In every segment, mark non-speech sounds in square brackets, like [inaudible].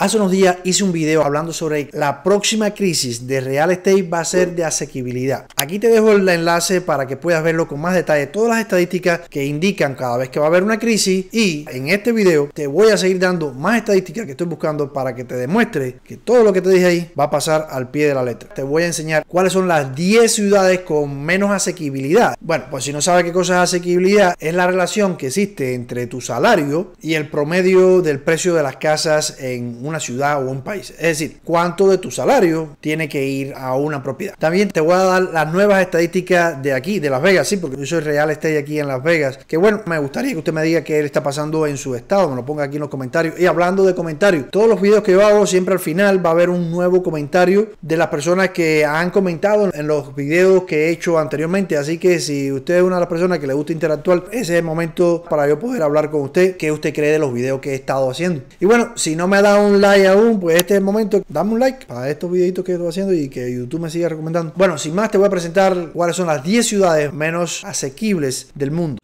Hace unos días hice un video hablando sobre la próxima crisis de real estate va a ser de asequibilidad. Aquí te dejo el enlace para que puedas verlo con más detalle, todas las estadísticas que indican cada vez que va a haber una crisis y en este video te voy a seguir dando más estadísticas que estoy buscando para que te demuestre que todo lo que te dije ahí va a pasar al pie de la letra. Te voy a enseñar cuáles son las 10 ciudades con menos asequibilidad. Bueno, pues si no sabes qué cosa es asequibilidad, es la relación que existe entre tu salario y el promedio del precio de las casas en un una ciudad o un país. Es decir, cuánto de tu salario tiene que ir a una propiedad. También te voy a dar las nuevas estadísticas de aquí, de Las Vegas, sí, porque yo soy real estoy aquí en Las Vegas. Que bueno, me gustaría que usted me diga qué le está pasando en su estado, me lo ponga aquí en los comentarios. Y hablando de comentarios, todos los videos que yo hago, siempre al final va a haber un nuevo comentario de las personas que han comentado en los videos que he hecho anteriormente. Así que si usted es una de las personas que le gusta interactuar, ese es el momento para yo poder hablar con usted, qué usted cree de los videos que he estado haciendo. Y bueno, si no me ha dado un like aún, pues este es el momento. Dame un like a estos videitos que estoy haciendo y que YouTube me siga recomendando. Bueno, sin más, te voy a presentar cuáles son las 10 ciudades menos asequibles del mundo.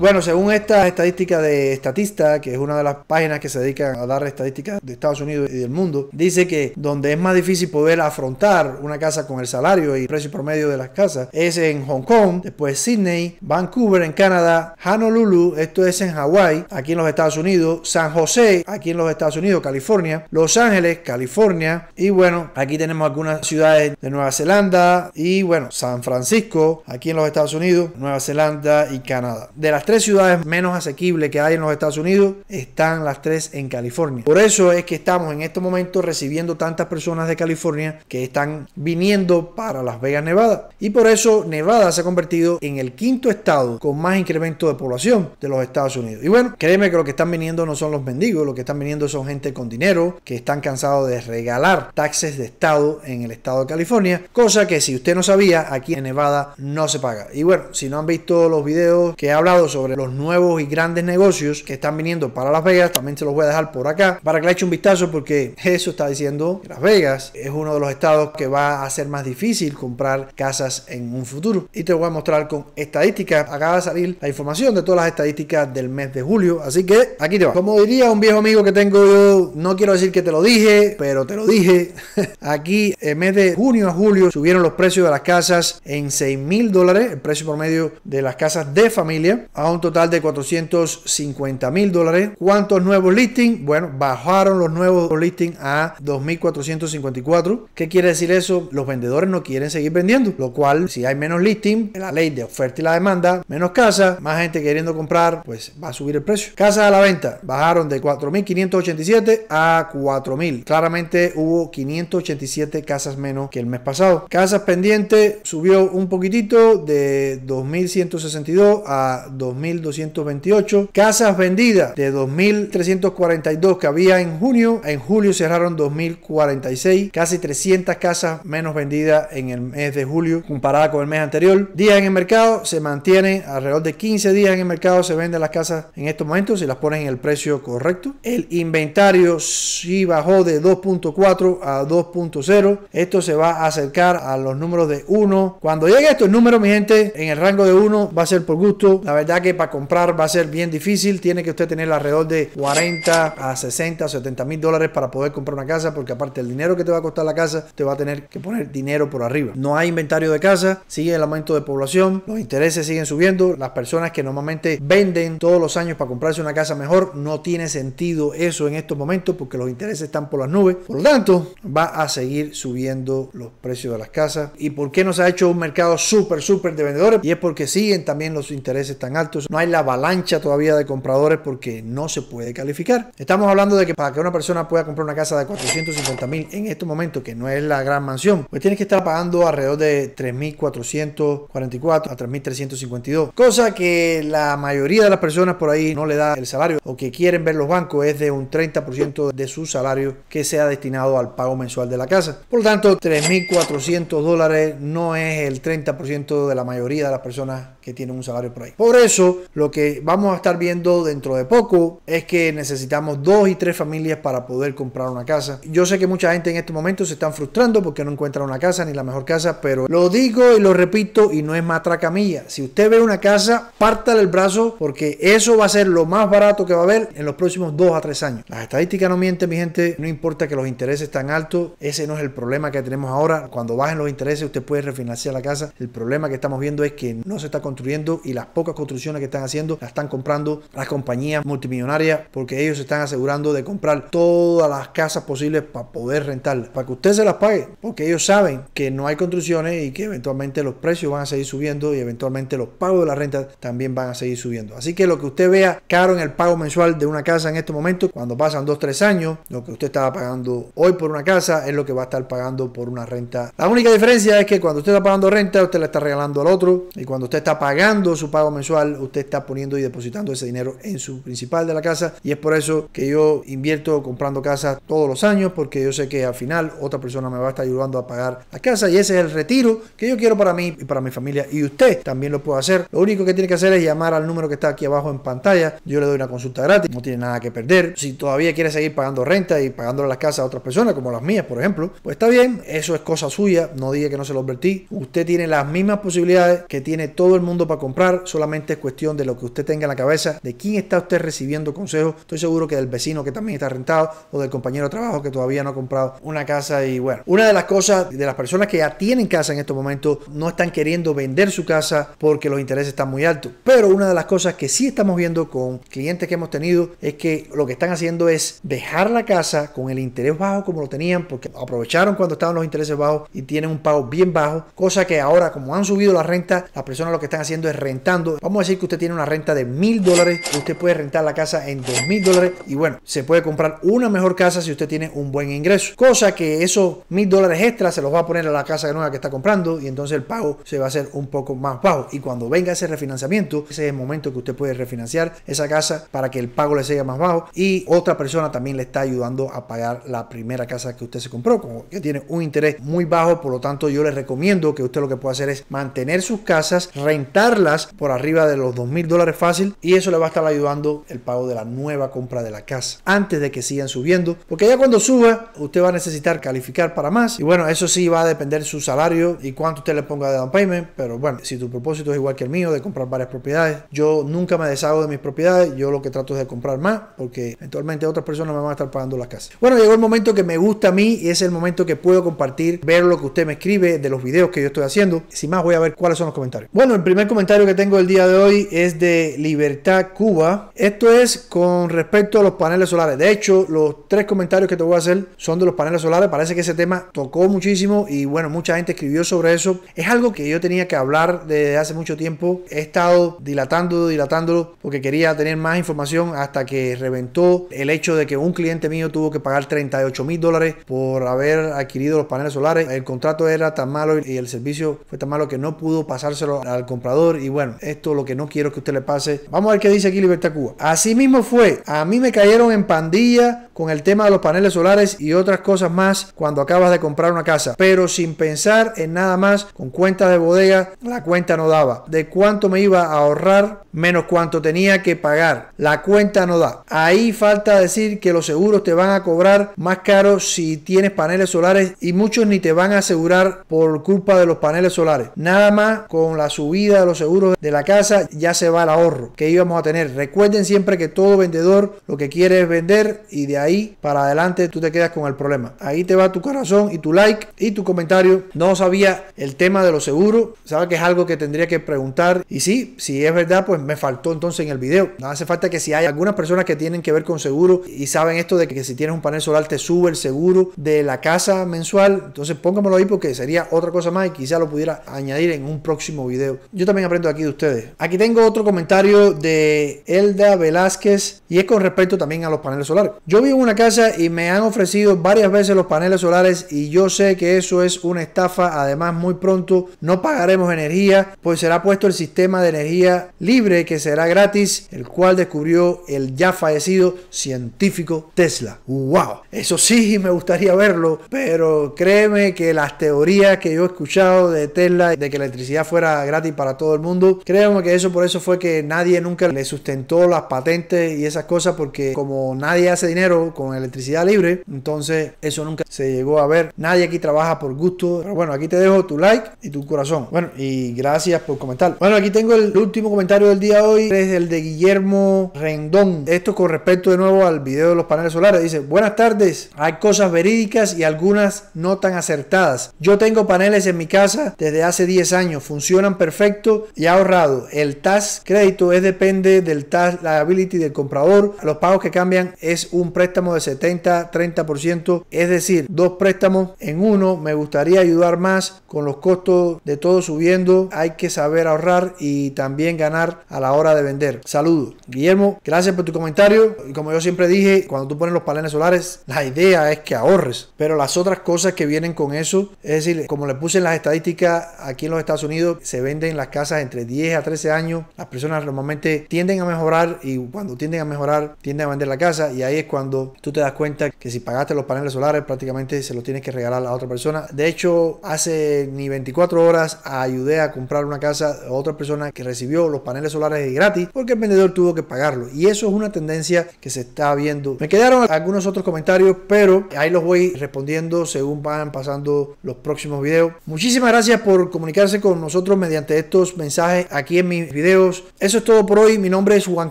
Bueno, según esta estadística de Estatista, que es una de las páginas que se dedican a dar estadísticas de Estados Unidos y del mundo, dice que donde es más difícil poder afrontar una casa con el salario y precio promedio de las casas es en Hong Kong, después Sydney, Vancouver en Canadá, Honolulu, esto es en Hawái, aquí en los Estados Unidos, San José, aquí en los Estados Unidos, California, Los Ángeles, California, y bueno, aquí tenemos algunas ciudades de Nueva Zelanda y bueno, San Francisco, aquí en los Estados Unidos, Nueva Zelanda y Canadá. De las tres ciudades menos asequibles que hay en los Estados Unidos están las tres en California. Por eso es que estamos en este momento recibiendo tantas personas de California que están viniendo para Las Vegas, Nevada. Y por eso Nevada se ha convertido en el quinto estado con más incremento de población de los Estados Unidos. Y bueno, créeme que lo que están viniendo no son los mendigos, lo que están viniendo son gente con dinero que están cansados de regalar taxes de estado en el estado de California, cosa que si usted no sabía, aquí en Nevada no se paga. Y bueno, si no han visto los videos que he hablado sobre sobre los nuevos y grandes negocios que están viniendo para Las Vegas. También se los voy a dejar por acá para que le eche un vistazo porque eso está diciendo que Las Vegas es uno de los estados que va a ser más difícil comprar casas en un futuro. Y te voy a mostrar con estadísticas. acá va a salir la información de todas las estadísticas del mes de julio. Así que aquí te va. Como diría un viejo amigo que tengo yo, no quiero decir que te lo dije, pero te lo dije. [laughs] aquí en mes de junio a julio subieron los precios de las casas en 6 mil dólares, el precio promedio de las casas de familia un total de 450 mil dólares. ¿Cuántos nuevos listings? Bueno, bajaron los nuevos listings a 2.454. ¿Qué quiere decir eso? Los vendedores no quieren seguir vendiendo, lo cual si hay menos listing, la ley de oferta y la demanda, menos casa, más gente queriendo comprar, pues va a subir el precio. Casas a la venta bajaron de 4.587 a 4.000. Claramente hubo 587 casas menos que el mes pasado. Casas pendientes subió un poquitito de 2.162 a 2.000. 2.228. Casas vendidas de 2.342 que había en junio. En julio cerraron 2.046. Casi 300 casas menos vendidas en el mes de julio comparada con el mes anterior. Días en el mercado se mantiene alrededor de 15 días en el mercado. Se venden las casas en estos momentos si las ponen en el precio correcto. El inventario si bajó de 2.4 a 2.0. Esto se va a acercar a los números de 1. Cuando llegue a estos números, mi gente, en el rango de 1 va a ser por gusto. La verdad que para comprar va a ser bien difícil. Tiene que usted tener alrededor de 40 a 60, 70 mil dólares para poder comprar una casa, porque aparte el dinero que te va a costar la casa, te va a tener que poner dinero por arriba. No hay inventario de casa, sigue el aumento de población, los intereses siguen subiendo. Las personas que normalmente venden todos los años para comprarse una casa mejor, no tiene sentido eso en estos momentos porque los intereses están por las nubes. Por lo tanto, va a seguir subiendo los precios de las casas. ¿Y por qué nos ha hecho un mercado súper, súper de vendedores? Y es porque siguen también los intereses tan altos no hay la avalancha todavía de compradores porque no se puede calificar. Estamos hablando de que para que una persona pueda comprar una casa de 450 mil en este momento, que no es la gran mansión, pues tienes que estar pagando alrededor de 3.444 a 3.352, cosa que la mayoría de las personas por ahí no le da el salario o que quieren ver los bancos es de un 30% de su salario que sea destinado al pago mensual de la casa. Por lo tanto, 3.400 dólares no es el 30% de la mayoría de las personas que tienen un salario por ahí. Por eso, lo que vamos a estar viendo dentro de poco es que necesitamos dos y tres familias para poder comprar una casa. Yo sé que mucha gente en este momento se están frustrando porque no encuentra una casa ni la mejor casa, pero lo digo y lo repito y no es matraca mía. Si usted ve una casa, pártale el brazo porque eso va a ser lo más barato que va a haber en los próximos dos a tres años. Las estadísticas no mienten, mi gente. No importa que los intereses están altos, ese no es el problema que tenemos ahora. Cuando bajen los intereses, usted puede refinanciar la casa. El problema que estamos viendo es que no se está construyendo y las pocas construcciones que están haciendo las están comprando las compañías multimillonarias porque ellos están asegurando de comprar todas las casas posibles para poder rentar para que usted se las pague, porque ellos saben que no hay construcciones y que eventualmente los precios van a seguir subiendo y eventualmente los pagos de la renta también van a seguir subiendo. Así que lo que usted vea caro en el pago mensual de una casa en este momento, cuando pasan 2, 3 años, lo que usted estaba pagando hoy por una casa es lo que va a estar pagando por una renta. La única diferencia es que cuando usted está pagando renta, usted la está regalando al otro y cuando usted está pagando su pago mensual, usted está poniendo y depositando ese dinero en su principal de la casa. Y es por eso que yo invierto comprando casas todos los años, porque yo sé que al final otra persona me va a estar ayudando a pagar la casa. Y ese es el retiro que yo quiero para mí y para mi familia. Y usted también lo puede hacer. Lo único que tiene que hacer es llamar al número que está aquí abajo en pantalla. Yo le doy una consulta gratis. No tiene nada que perder. Si todavía quiere seguir pagando renta y pagando las casas a otras personas, como las mías, por ejemplo, pues está bien. Eso es cosa suya. No diga que no se lo advertí. Usted tiene las mismas posibilidades que tiene todo el mundo para comprar. Solamente es cuestión de lo que usted tenga en la cabeza, de quién está usted recibiendo consejos. Estoy seguro que del vecino que también está rentado o del compañero de trabajo que todavía no ha comprado una casa. Y bueno, una de las cosas de las personas que ya tienen casa en estos momentos no están queriendo vender su casa porque los intereses están muy altos. Pero una de las cosas que sí estamos viendo con clientes que hemos tenido es que lo que están haciendo es dejar la casa con el interés bajo como lo tenían porque aprovecharon cuando estaban los intereses bajos y tienen un pago bien bajo, cosa que ahora como han subido la renta, las personas lo que están haciendo es rentando, vamos a decir que usted tiene una renta de mil dólares, usted puede rentar la casa en dos mil dólares y bueno, se puede comprar una mejor casa si usted tiene un buen ingreso. Cosa que esos mil dólares extra se los va a poner a la casa nueva que está comprando y entonces el pago se va a hacer un poco más bajo. Y cuando venga ese refinanciamiento, ese es el momento que usted puede refinanciar esa casa para que el pago le sea más bajo y otra persona también le está ayudando a pagar la primera casa que usted se compró, como que tiene un interés muy bajo. Por lo tanto, yo le recomiendo que usted lo que pueda hacer es mantener sus casas, rentarlas por arriba de los los mil dólares fácil y eso le va a estar ayudando el pago de la nueva compra de la casa antes de que sigan subiendo, porque ya cuando suba, usted va a necesitar calificar para más y bueno, eso sí va a depender su salario y cuánto usted le ponga de down payment, pero bueno, si tu propósito es igual que el mío de comprar varias propiedades, yo nunca me deshago de mis propiedades, yo lo que trato es de comprar más porque eventualmente otras personas me van a estar pagando la casa. Bueno, llegó el momento que me gusta a mí y es el momento que puedo compartir, ver lo que usted me escribe de los videos que yo estoy haciendo. Sin más, voy a ver cuáles son los comentarios. Bueno, el primer comentario que tengo el día de hoy es de Libertad Cuba. Esto es con respecto a los paneles solares. De hecho, los tres comentarios que te voy a hacer son de los paneles solares. Parece que ese tema tocó muchísimo y bueno, mucha gente escribió sobre eso. Es algo que yo tenía que hablar desde hace mucho tiempo. He estado dilatándolo, dilatándolo, porque quería tener más información hasta que reventó el hecho de que un cliente mío tuvo que pagar 38 mil dólares por haber adquirido los paneles solares. El contrato era tan malo y el servicio fue tan malo que no pudo pasárselo al comprador. Y bueno, esto lo que no quiero que usted le pase. Vamos a ver qué dice aquí Libertad Cuba. Así mismo fue, a mí me cayeron en pandilla con el tema de los paneles solares y otras cosas más cuando acabas de comprar una casa, pero sin pensar en nada más, con cuentas de bodega, la cuenta no daba. De cuánto me iba a ahorrar menos cuánto tenía que pagar. La cuenta no da. Ahí falta decir que los seguros te van a cobrar más caro si tienes paneles solares y muchos ni te van a asegurar por culpa de los paneles solares. Nada más con la subida de los seguros de la casa ya, se va el ahorro que íbamos a tener. Recuerden siempre que todo vendedor lo que quiere es vender y de ahí para adelante tú te quedas con el problema. Ahí te va tu corazón y tu like y tu comentario. No sabía el tema de los seguros, sabe que es algo que tendría que preguntar. Y sí, si es verdad, pues me faltó entonces en el video. No hace falta que si hay algunas personas que tienen que ver con seguro y saben esto de que si tienes un panel solar te sube el seguro de la casa mensual, entonces póngamelo ahí porque sería otra cosa más y quizá lo pudiera añadir en un próximo video. Yo también aprendo aquí de ustedes. Aquí tengo otro comentario de Elda Velázquez y es con respecto también a los paneles solares. Yo vivo en una casa y me han ofrecido varias veces los paneles solares y yo sé que eso es una estafa. Además, muy pronto no pagaremos energía, pues será puesto el sistema de energía libre que será gratis, el cual descubrió el ya fallecido científico Tesla. ¡Wow! Eso sí [laughs] me gustaría verlo, pero créeme que las teorías que yo he escuchado de Tesla de que la electricidad fuera gratis para todo el mundo, créeme que eso por eso fue que nadie nunca le sustentó las patentes y esas cosas porque como nadie hace dinero con electricidad libre, entonces eso nunca se llegó a ver. Nadie aquí trabaja por gusto. Pero bueno, aquí te dejo tu like y tu corazón. Bueno, y gracias por comentar. Bueno, aquí tengo el último comentario del día de hoy. Es el de Guillermo Rendón. Esto con respecto de nuevo al video de los paneles solares. Dice, buenas tardes. Hay cosas verídicas y algunas no tan acertadas. Yo tengo paneles en mi casa desde hace 10 años. Funcionan perfecto y ha ahorrado el TAS crédito es depende del TAS liability del comprador. los pagos que cambian es un préstamo de 70-30%, es decir, dos préstamos en uno. Me gustaría ayudar más con los costos de todo subiendo. Hay que saber ahorrar y también ganar a la hora de vender. Saludos. Guillermo, gracias por tu comentario. Y como yo siempre dije, cuando tú pones los paneles solares, la idea es que ahorres, pero las otras cosas que vienen con eso, es decir, como le puse en las estadísticas, aquí en los Estados Unidos se venden las casas entre 10 a 13 años las personas normalmente tienden a mejorar y cuando tienden a mejorar, tienden a vender la casa y ahí es cuando tú te das cuenta que si pagaste los paneles solares, prácticamente se los tienes que regalar a otra persona. De hecho, hace ni 24 horas ayudé a comprar una casa a otra persona que recibió los paneles solares gratis porque el vendedor tuvo que pagarlo. Y eso es una tendencia que se está viendo. Me quedaron algunos otros comentarios, pero ahí los voy respondiendo según van pasando los próximos videos. Muchísimas gracias por comunicarse con nosotros mediante estos mensajes aquí en mi videos. Eso es todo por hoy. Mi nombre es Juan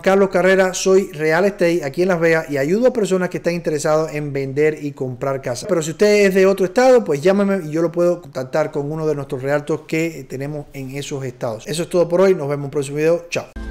Carlos Carrera, soy Real Estate aquí en Las Vegas y ayudo a personas que están interesados en vender y comprar casa. Pero si usted es de otro estado, pues llámame y yo lo puedo contactar con uno de nuestros realtos que tenemos en esos estados. Eso es todo por hoy. Nos vemos en un próximo video. Chao.